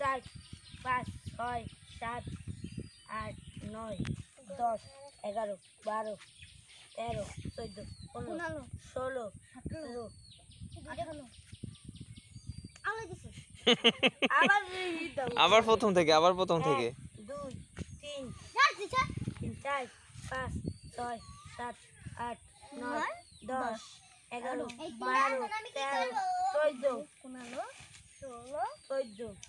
চার পাঁচ ছয় সাত আট নয় দশ এগারো বারো তেরো চোদ্দ পনেরো ষোলো সতেরো আবার প্রথম থেকে আবার প্রথম থেকে দুই তিন চার পাঁচ ছয় সাত আট নয় দশ এগারো বারো তেরো চোদ্দ পনেরো ষোলো চোদ্দ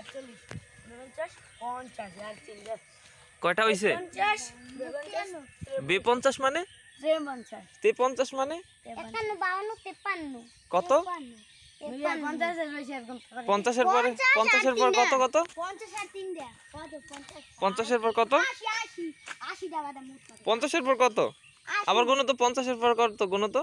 একচল্লিশ পঞ্চাশ কয়টা হইছে পঞ্চাশ মানে পঞ্চাশ মানে কত পঞ্চাশের পরে পঞ্চাশের পর কত কত পঞ্চাশের পর কত পঞ্চাশের পর কত আবার গুণ তো পঞ্চাশের পর কত গুণ তো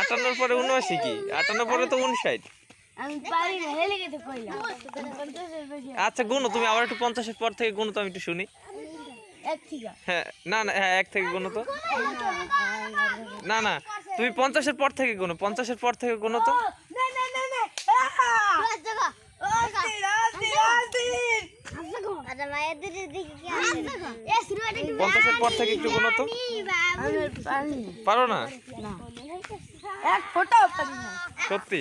আটান্নর পরে উনআশি কি আটানোর পরে তো উনষাট আচ্ছা গুণ তুমি আবার একটু পঞ্চাশের পর থেকে গুণ তো আমি একটু শুনি হ্যাঁ না না হ্যাঁ এক থেকে গুণ তো না না তুমি পঞ্চাশের পর থেকে গুণ পঞ্চাশের পর থেকে গুনো তো এদের আচ্ছা, আচ্ছা। এক সত্যি